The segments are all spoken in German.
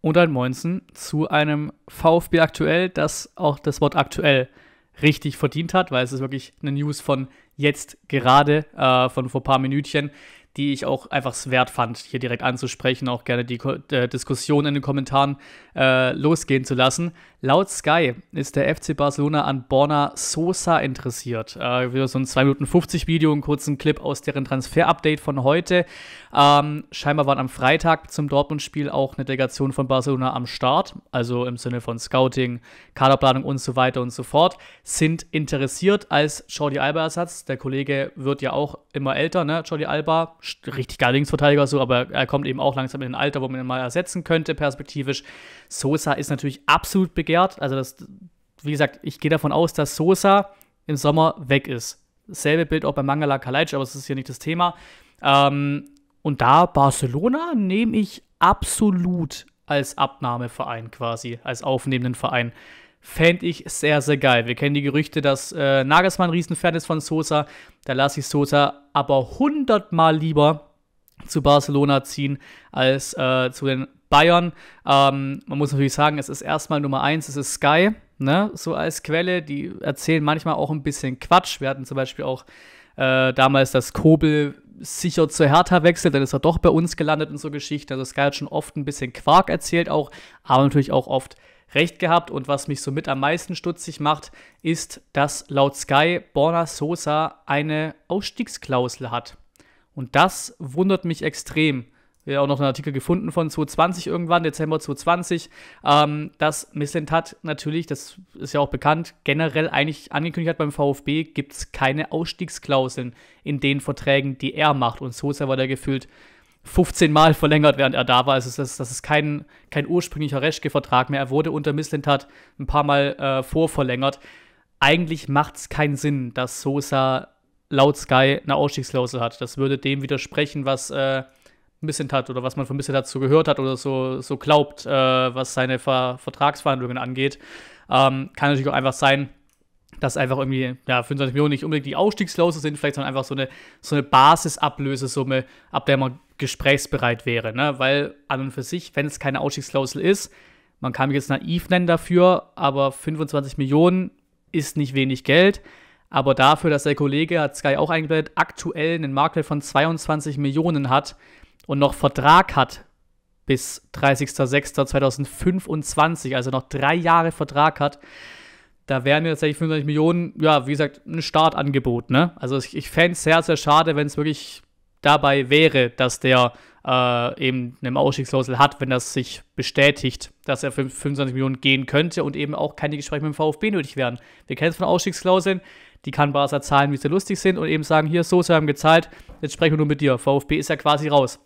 und ein Moinsen zu einem VfB aktuell, das auch das Wort aktuell richtig verdient hat, weil es ist wirklich eine News von jetzt gerade, äh, von vor ein paar Minütchen, die ich auch einfach wert fand, hier direkt anzusprechen, auch gerne die Ko äh, Diskussion in den Kommentaren äh, losgehen zu lassen. Laut Sky ist der FC Barcelona an Borna Sosa interessiert. Äh, wieder so ein 2 Minuten 50 Video, einen kurzen Clip aus deren Transfer-Update von heute. Ähm, scheinbar waren am Freitag zum Dortmund-Spiel auch eine Delegation von Barcelona am Start, also im Sinne von Scouting, Kaderplanung und so weiter und so fort, sind interessiert als Jordi Alba-Ersatz. Der Kollege wird ja auch immer älter, ne? Jordi Alba, richtig geiler Linksverteidiger so, aber er kommt eben auch langsam in ein Alter, wo man ihn mal ersetzen könnte, perspektivisch. Sosa ist natürlich absolut begehrt. Also, das, wie gesagt, ich gehe davon aus, dass Sosa im Sommer weg ist. Selbe Bild auch bei Mangala Kalaic, aber das ist hier nicht das Thema. Ähm, und da Barcelona nehme ich absolut als Abnahmeverein quasi, als aufnehmenden Verein. Fände ich sehr, sehr geil. Wir kennen die Gerüchte, dass äh, Nagelsmann Riesenfan ist von Sosa. Da lasse ich Sosa aber hundertmal lieber zu Barcelona ziehen, als äh, zu den Bayern. Ähm, man muss natürlich sagen, es ist erstmal Nummer eins, es ist Sky, ne? so als Quelle. Die erzählen manchmal auch ein bisschen Quatsch. Wir hatten zum Beispiel auch äh, damals, dass Kobel sicher zu Hertha wechselt, dann ist er doch bei uns gelandet und so Geschichten. Also Sky hat schon oft ein bisschen Quark erzählt auch, aber natürlich auch oft recht gehabt. Und was mich somit am meisten stutzig macht, ist, dass laut Sky Borna Sosa eine Ausstiegsklausel hat. Und das wundert mich extrem ja auch noch einen Artikel gefunden von 2020 irgendwann, Dezember 2020, ähm, dass Mislintat natürlich, das ist ja auch bekannt, generell eigentlich angekündigt hat beim VfB, gibt es keine Ausstiegsklauseln in den Verträgen, die er macht. Und Sosa war da gefühlt 15 Mal verlängert, während er da war. Also das, das ist kein, kein ursprünglicher Reschke-Vertrag mehr. Er wurde unter Mislintat ein paar Mal äh, vorverlängert. Eigentlich macht es keinen Sinn, dass Sosa laut Sky eine Ausstiegsklausel hat. Das würde dem widersprechen, was... Äh, ein bisschen hat oder was man von ein bisschen dazu gehört hat oder so, so glaubt, äh, was seine Ver Vertragsverhandlungen angeht. Ähm, kann natürlich auch einfach sein, dass einfach irgendwie ja, 25 Millionen nicht unbedingt die Ausstiegsklausel sind, vielleicht sondern einfach so eine, so eine Basisablösesumme, ab der man gesprächsbereit wäre. Ne? Weil an und für sich, wenn es keine Ausstiegsklausel ist, man kann mich jetzt naiv nennen dafür, aber 25 Millionen ist nicht wenig Geld. Aber dafür, dass der Kollege, hat Sky auch eingeblendet, aktuell einen Marktwert von 22 Millionen hat, und noch Vertrag hat bis 30.06.2025, also noch drei Jahre Vertrag hat, da wären mir tatsächlich 25 Millionen, ja, wie gesagt, ein Startangebot. Ne? Also ich, ich fände es sehr, sehr schade, wenn es wirklich dabei wäre, dass der äh, eben eine Ausstiegsklausel hat, wenn das sich bestätigt, dass er für 25 Millionen gehen könnte und eben auch keine Gespräche mit dem VfB nötig wären. Wir kennen es von Ausstiegsklauseln, die kann Barca zahlen, wie sie lustig sind und eben sagen, hier, so, sie haben gezahlt, jetzt sprechen wir nur mit dir. VfB ist ja quasi raus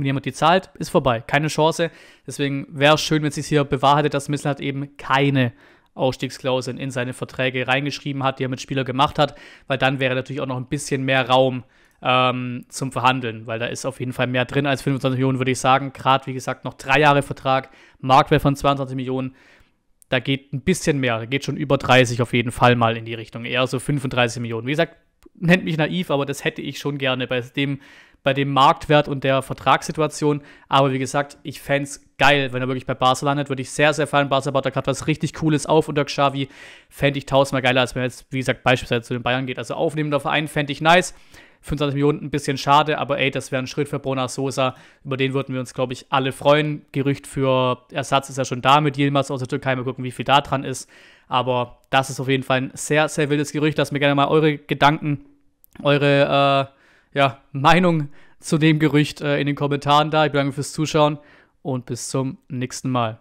wenn jemand die zahlt, ist vorbei. Keine Chance. Deswegen wäre es schön, wenn es sich hier bewahrheitet, dass Missel hat eben keine Ausstiegsklauseln in seine Verträge reingeschrieben hat, die er mit Spieler gemacht hat, weil dann wäre natürlich auch noch ein bisschen mehr Raum ähm, zum Verhandeln, weil da ist auf jeden Fall mehr drin als 25 Millionen, würde ich sagen. Gerade, wie gesagt, noch drei Jahre Vertrag, Marktwert von 22 Millionen. Da geht ein bisschen mehr, da geht schon über 30 auf jeden Fall mal in die Richtung, eher so 35 Millionen. Wie gesagt, nennt mich naiv, aber das hätte ich schon gerne bei dem bei dem Marktwert und der Vertragssituation. Aber wie gesagt, ich fände es geil, wenn er wirklich bei Barca landet. Würde ich sehr, sehr feiern. Barca baut da gerade was richtig Cooles auf unter Xavi. Fände ich tausendmal geiler, als wenn er jetzt, wie gesagt, beispielsweise zu den Bayern geht. Also aufnehmender Verein fände ich nice. 25 Millionen ein bisschen schade, aber ey, das wäre ein Schritt für Bruna Sosa. Über den würden wir uns, glaube ich, alle freuen. Gerücht für Ersatz ist ja schon da mit Yilmaz aus der Türkei. Mal gucken, wie viel da dran ist. Aber das ist auf jeden Fall ein sehr, sehr wildes Gerücht. Lasst mir gerne mal eure Gedanken, eure äh, ja, Meinung zu dem Gerücht äh, in den Kommentaren da. Ich bedanke mich fürs Zuschauen und bis zum nächsten Mal.